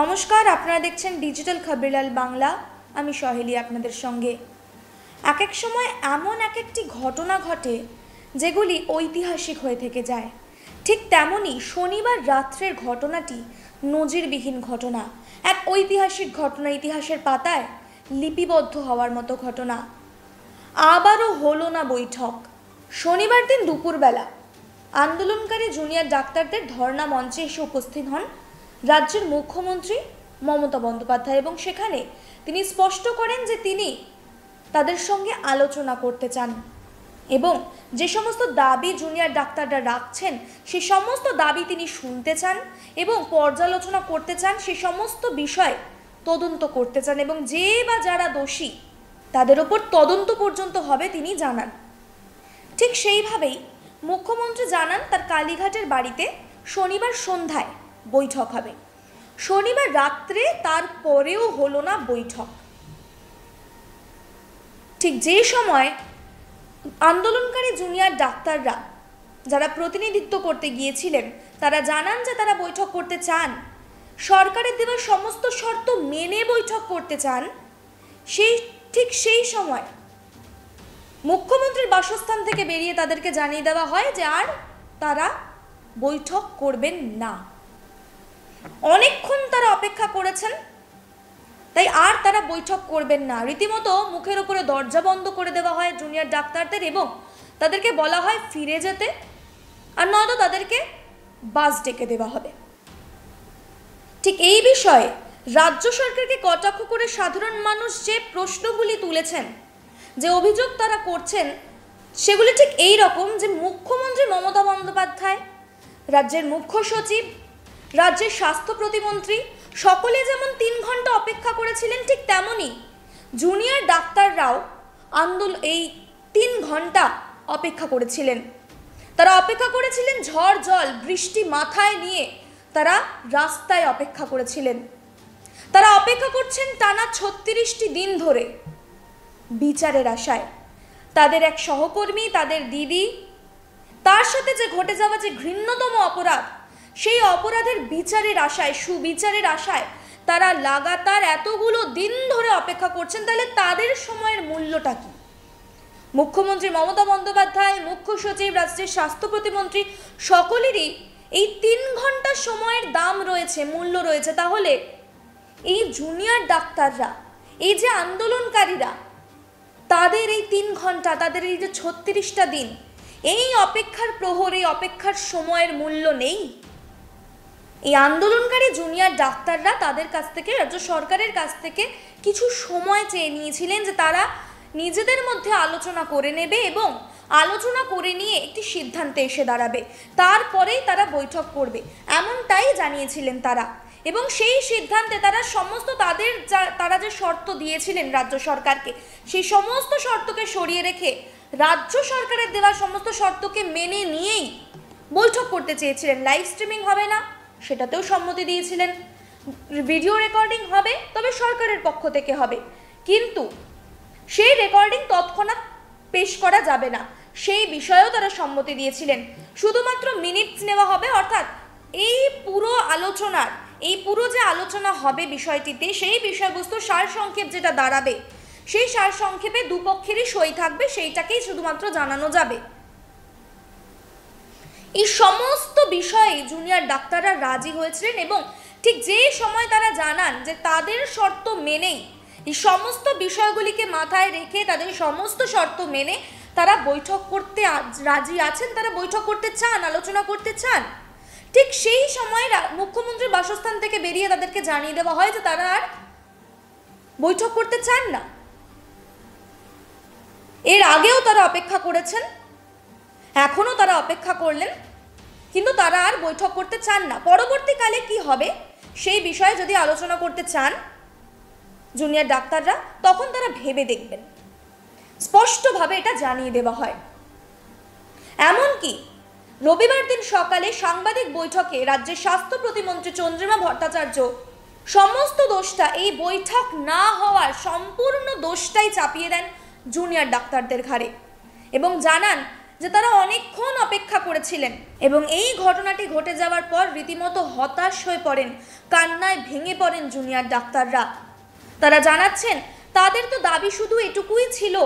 নমস্কার আপনারা দেখছেন ডিজিটাল খবরলাল বাংলা আমি সহেলি আপনাদের সঙ্গে এক এক সময় এমন এক একটি ঘটনা ঘটে যেগুলি ঐতিহাসিক হয়ে থেকে যায় ঠিক তেমনই শনিবার রাত্রের ঘটনাটি নজিরবিহীন ঘটনা এক ঐতিহাসিক ঘটনা ইতিহাসের পাতায় লিপিবদ্ধ হওয়ার মতো ঘটনা আবারও হলো না বৈঠক শনিবার দিন দুপুরবেলা আন্দোলনকারী জুনিয়র ডাক্তারদের ধর্ণা মঞ্চে এসে উপস্থিত হন রাজ্যের মুখ্যমন্ত্রী মমতা বন্দ্যোপাধ্যায় এবং সেখানে তিনি স্পষ্ট করেন যে তিনি তাদের সঙ্গে আলোচনা করতে চান এবং যে সমস্ত দাবি জুনিয়র ডাক্তাররা রাখছেন সে সমস্ত দাবি তিনি শুনতে চান এবং পর্যালোচনা করতে চান সে সমস্ত বিষয় তদন্ত করতে চান এবং যে বা যারা দোষী তাদের ওপর তদন্ত পর্যন্ত হবে তিনি জানান ঠিক সেইভাবেই মুখ্যমন্ত্রী জানান তার কালীঘাটের বাড়িতে শনিবার সন্ধ্যায় বৈঠক হবে শনিবার রাত্রে তারপরেও হলো না বৈঠক ঠিক যে সময় আন্দোলনকারী জুনিয়র ডাক্তাররা যারা প্রতিনিধিত্ব করতে গিয়েছিলেন তারা জানান যে তারা বৈঠক করতে চান সরকারের দেওয়া সমস্ত শর্ত মেনে বৈঠক করতে চান সেই ঠিক সেই সময় মুখ্যমন্ত্রীর বাসস্থান থেকে বেরিয়ে তাদেরকে জানিয়ে দেওয়া হয় যে আর তারা বৈঠক করবেন না অনেকক্ষণ তারা অপেক্ষা করেছেন তাই আর তারা বৈঠক করবেন না রীতিমতো মুখের উপরে দরজা বন্ধ করে দেওয়া হয় জুনিয়র ডাক্তারদের এবং তাদেরকে বলা হয় ফিরে যেতে আর নয়তো তাদেরকে বাস ডেকে দেওয়া হবে ঠিক এই বিষয়ে রাজ্য সরকারকে কটাক্ষ করে সাধারণ মানুষ যে প্রশ্নগুলি তুলেছেন যে অভিযোগ তারা করছেন সেগুলি ঠিক এই রকম যে মুখ্যমন্ত্রী মমতা বন্দ্যোপাধ্যায় রাজ্যের মুখ্য সচিব রাজ্যের স্বাস্থ্য প্রতিমন্ত্রী সকলে যেমন তিন ঘন্টা অপেক্ষা করেছিলেন ঠিক তেমনই জুনিয়র ডাক্তাররাও আন্দোল এই তিন ঘন্টা অপেক্ষা করেছিলেন তারা অপেক্ষা করেছিলেন ঝড় জল বৃষ্টি মাথায় নিয়ে তারা রাস্তায় অপেক্ষা করেছিলেন তারা অপেক্ষা করছেন টানা ছত্রিশটি দিন ধরে বিচারের আশায় তাদের এক সহকর্মী তাদের দিদি তার সাথে যে ঘটে যাওয়া যে ঘৃণ্যতম অপরাধ সেই অপরাধের বিচারের আশায় সুবিচারের আশায় তারা লাগাতার এতগুলো দিন ধরে অপেক্ষা করছেন তাহলে তাদের সময়ের মূল্যটা কী মুখ্যমন্ত্রী মমতা বন্দ্যোপাধ্যায় মুখ্য সচিব রাজ্যের স্বাস্থ্য প্রতিমন্ত্রী সকলেরই এই তিন ঘন্টা সময়ের দাম রয়েছে মূল্য রয়েছে তাহলে এই জুনিয়র ডাক্তাররা এই যে আন্দোলনকারীরা তাদের এই তিন ঘন্টা তাদের এই যে ছত্রিশটা দিন এই অপেক্ষার প্রহর এই অপেক্ষার সময়ের মূল্য নেই এই আন্দোলনকারী জুনিয়র ডাক্তাররা তাদের কাছ থেকে রাজ্য সরকারের কাছ থেকে কিছু সময় চেয়ে নিয়েছিলেন যে তারা নিজেদের মধ্যে আলোচনা করে নেবে এবং আলোচনা করে নিয়ে একটি সিদ্ধান্তে এসে দাঁড়াবে তারপরেই তারা বৈঠক করবে এমনটাই জানিয়েছিলেন তারা এবং সেই সিদ্ধান্তে তারা সমস্ত তাদের যা তারা যে শর্ত দিয়েছিলেন রাজ্য সরকারকে সেই সমস্ত শর্তকে সরিয়ে রেখে রাজ্য সরকারের দেওয়া সমস্ত শর্তকে মেনে নিয়েই বৈঠক করতে চেয়েছিলেন লাইভ স্ট্রিমিং হবে না সেটাতেও সম্মতি দিয়েছিলেন ভিডিও রেকর্ডিং হবে তবে সরকারের পক্ষ থেকে হবে কিন্তু সেই রেকর্ডিং তৎক্ষণাৎ পেশ করা যাবে না সেই বিষয়েও তারা সম্মতি দিয়েছিলেন শুধুমাত্র মিনিটস নেওয়া হবে অর্থাৎ এই পুরো আলোচনার এই পুরো যে আলোচনা হবে বিষয়টিতে সেই বিষয়বস্তু সারসংক্ষেপ যেটা দাঁড়াবে সেই সারসংক্ষেপে দুপক্ষেরই সই থাকবে সেইটাকেই শুধুমাত্র জানানো যাবে এই সমস্ত বিষয়ে জুনিয়র ডাক্তাররা রাজি হয়েছিলেন এবং ঠিক যে সময় তারা জানান যে তাদের শর্ত মেনেই এই সমস্ত বিষয়গুলিকে মাথায় রেখে তাদের সমস্ত শর্ত মেনে তারা বৈঠক করতে রাজি আছেন তারা বৈঠক করতে চান আলোচনা করতে চান ঠিক সেই সময় মুখ্যমন্ত্রীর বাসস্থান থেকে বেরিয়ে তাদেরকে জানিয়ে দেওয়া হয় যে তারা আর বৈঠক করতে চান না এর আগেও তারা অপেক্ষা করেছেন এখনও তারা অপেক্ষা করলেন কিন্তু তারা আর বৈঠক করতে চান না পরবর্তীকালে কি হবে সেই বিষয়ে যদি আলোচনা করতে চান জুনিয়র ডাক্তাররা তখন তারা ভেবে দেখবেন স্পষ্টভাবে এটা জানিয়ে দেওয়া হয় এমনকি রবিবার দিন সকালে সাংবাদিক বৈঠকে রাজ্যের স্বাস্থ্য প্রতিমন্ত্রী চন্দ্রিমা ভট্টাচার্য সমস্ত দোষটা এই বৈঠক না হওয়ার সম্পূর্ণ দোষটাই চাপিয়ে দেন জুনিয়র ডাক্তারদের ঘাড়ে এবং জানান যে তারা অনেকক্ষণ অপেক্ষা করেছিলেন এবং এই ঘটনাটি ঘটে যাওয়ার পর রীতিমতো হতাশ হয়ে পড়েন কান্নায় ভেঙে পড়েন জুনিয়র ডাক্তাররা তারা জানাচ্ছেন তাদের তো দাবি শুধু এটুকুই ছিল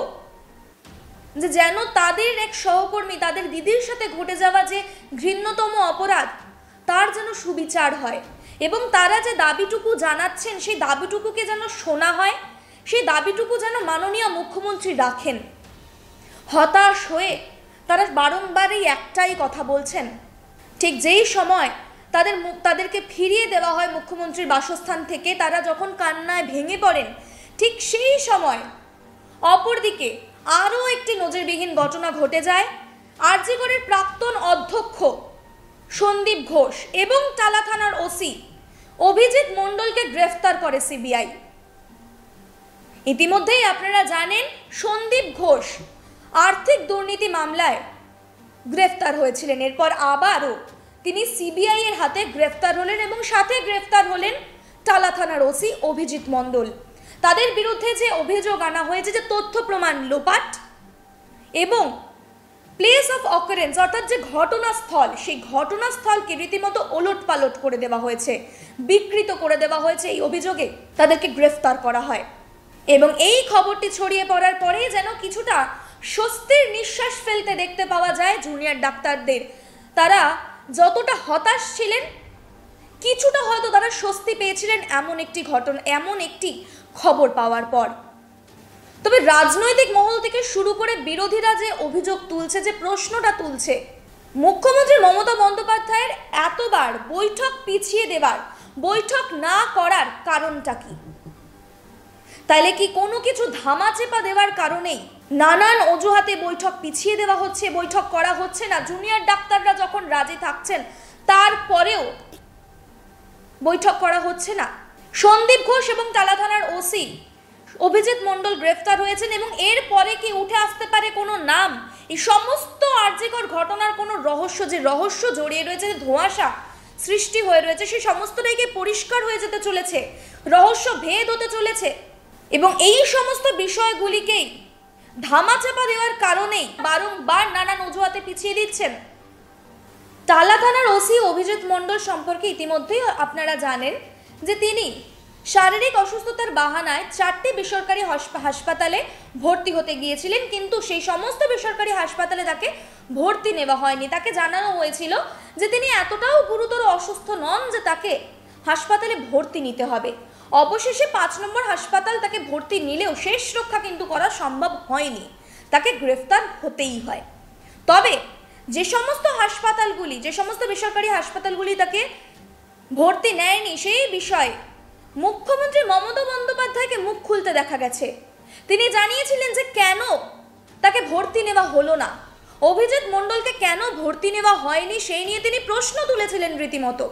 যে যেন তাদের এক সহকর্মী তাদের দিদির সাথে ঘটে যাওয়া যে ঘৃণ্যতম অপরাধ তার যেন সুবিচার হয় এবং তারা যে দাবিটুকু জানাচ্ছেন সেই দাবিটুকুকে যেন শোনা হয় সেই দাবিটুকু যেন মাননীয় মুখ্যমন্ত্রী রাখেন হতাশ হয়ে তারা বারংবারই একটাই কথা বলছেন ঠিক যেই সময় তাদের তাদেরকে ফিরিয়ে দেওয়া হয় মুখ্যমন্ত্রীর বাসস্থান থেকে তারা যখন কান্নায় ভেঙে পড়েন ঠিক সেই সময় অপরদিকে আরও একটি নজিরবিহীন ঘটনা ঘটে যায় আরজিগড়ের প্রাক্তন অধ্যক্ষ সন্দীপ ঘোষ এবং টালা থানার ওসি অভিজিৎ মণ্ডলকে গ্রেফতার করে সিবিআই ইতিমধ্যেই আপনারা জানেন সন্দীপ ঘোষ আর্থিক দুর্নীতি মামলায় গ্রেফতার হয়েছিলেন এরপর আবারও তিনি সিবিআই এর হাতে গ্রেফতার হলেন এবং সাথে গ্রেফতার হলেন টালা থানার ওসি অভিজিৎ মণ্ডল তাদের বিরুদ্ধে যে অভিযোগ আনা হয়েছে যে তথ্য প্রমাণ লোপাট এবং প্লেস অফ অকারেন্স অর্থাৎ যে ঘটনাস্থল সেই ঘটনাস্থলকে রীতিমতো ওলট পালট করে দেওয়া হয়েছে বিকৃত করে দেওয়া হয়েছে এই অভিযোগে তাদেরকে গ্রেফতার করা হয় এবং এই খবরটি ছড়িয়ে পড়ার পরেই যেন কিছুটা স্বস্তির নিঃশ্বাস ফেলতে দেখতে পাওয়া যায় জুনিয়র ডাক্তারদের তারা যতটা হতাশ ছিলেন কিছুটা হয়তো তারা স্বস্তি পেয়েছিলেন এমন একটি ঘটনা এমন একটি খবর পাওয়ার পর তবে রাজনৈতিক মহল থেকে শুরু করে বিরোধীরা যে অভিযোগ তুলছে যে প্রশ্নটা তুলছে মুখ্যমন্ত্রী মমতা বন্দ্যোপাধ্যায়ের এতবার বৈঠক পিছিয়ে দেবার বৈঠক না করার কারণটা কি তাইলে কি কোনো কিছু ধামাচেপা দেওয়ার কারণেই নানান অজুহাতে বৈঠক পিছিয়ে দেওয়া হচ্ছে বৈঠক করা হচ্ছে না জুনিয়র ডাক্তাররা যখন রাজি থাকছেন তারপরেও বৈঠক করা হচ্ছে না সন্দীপ ঘোষ এবং তালা থানার ওসি অভিজিৎ মণ্ডল গ্রেফতার হয়েছেন এবং এর পরে কি উঠে আসতে পারে কোনো নাম এই সমস্ত আর্যিকর ঘটনার কোনো রহস্য যে রহস্য জড়িয়ে রয়েছে যে ধোঁয়াশা সৃষ্টি হয়ে রয়েছে সেই সমস্তটাই কি পরিষ্কার হয়ে যেতে চলেছে রহস্য ভেদ হতে চলেছে এবং এই সমস্ত বিষয়গুলিকেই ধামাচাপা দেওয়ার কারণেই বারংবার নানান অজুহাতে পিছিয়ে দিচ্ছেন টালা থানার ওসি অভিজিৎ মণ্ডল সম্পর্কে ইতিমধ্যেই আপনারা জানেন যে তিনি শারীরিক অসুস্থতার বাহানায় চারটি বেসরকারি হাসপাতালে ভর্তি হতে গিয়েছিলেন কিন্তু সেই সমস্ত বেসরকারি হাসপাতালে তাকে ভর্তি নেওয়া হয়নি তাকে জানানো হয়েছিল যে তিনি এতটাও গুরুতর অসুস্থ নন যে তাকে হাসপাতালে ভর্তি নিতে হবে অবশেষে পাঁচ নম্বর হাসপাতাল তাকে ভর্তি নিলেও শেষ রক্ষা কিন্তু করা সম্ভব হয়নি তাকে গ্রেফতার হতেই হয় তবে যে সমস্ত হাসপাতালগুলি যে সমস্ত বেসরকারি হাসপাতালগুলি তাকে ভর্তি নেয়নি সেই বিষয়ে মুখ্যমন্ত্রী মমতা বন্দ্যোপাধ্যায়কে মুখ খুলতে দেখা গেছে তিনি জানিয়েছিলেন যে কেন তাকে ভর্তি নেওয়া হলো না অভিজিৎ মণ্ডলকে কেন ভর্তি নেওয়া হয়নি সেই নিয়ে তিনি প্রশ্ন তুলেছিলেন রীতিমতো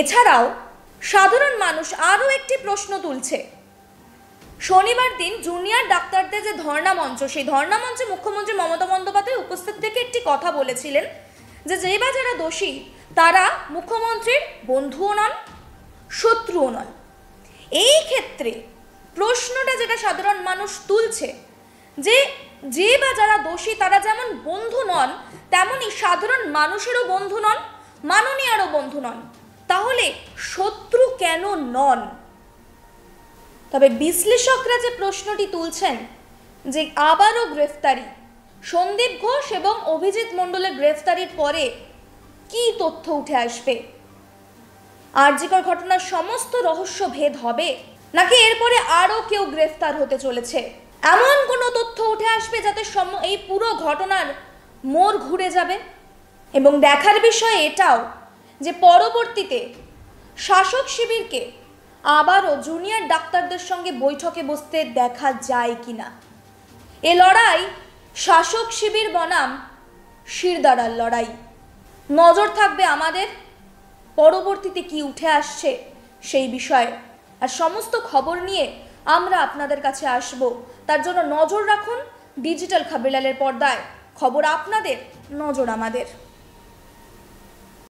এছাড়াও সাধারণ মানুষ আরও একটি প্রশ্ন তুলছে শনিবার দিন জুনিয়র ডাক্তারদের যে ধর্ণা মঞ্চ সেই ধর্ণা মঞ্চে মুখ্যমন্ত্রী মমতা বন্দ্যোপাধ্যায় উপস্থিত থেকে একটি কথা বলেছিলেন যে যে বা যারা দোষী তারা মুখ্যমন্ত্রীর বন্ধুও নন শত্রুও নন এই ক্ষেত্রে প্রশ্নটা যেটা সাধারণ মানুষ তুলছে যে যে বা যারা দোষী তারা যেমন বন্ধু নন তেমনই সাধারণ মানুষেরও বন্ধু নন মাননীয়ারও বন্ধু নন তাহলে শত্রু কেন নন তবে বিশ্লেষকরা যে প্রশ্নটি তুলছেন যে আবারও গ্রেফতারি সন্দীপ ঘোষ এবং অভিজিৎ মণ্ডলের গ্রেফতারির পরে কি তথ্য উঠে আসবে আরজিকর ঘটনার সমস্ত রহস্য ভেদ হবে নাকি এরপরে আরও কেউ গ্রেফতার হতে চলেছে এমন কোনো তথ্য উঠে আসবে যাতে এই পুরো ঘটনার মোড় ঘুরে যাবে এবং দেখার বিষয় এটাও যে পরবর্তীতে শাসক শিবিরকে আবারও জুনিয়র ডাক্তারদের সঙ্গে বৈঠকে বসতে দেখা যায় কি না এ লড়াই শাসক শিবির বনাম শিরদারার লড়াই নজর থাকবে আমাদের পরবর্তীতে কি উঠে আসছে সেই বিষয়ে আর সমস্ত খবর নিয়ে আমরা আপনাদের কাছে আসব তার জন্য নজর রাখুন ডিজিটাল খাবিলালের পর্দায় খবর আপনাদের নজর আমাদের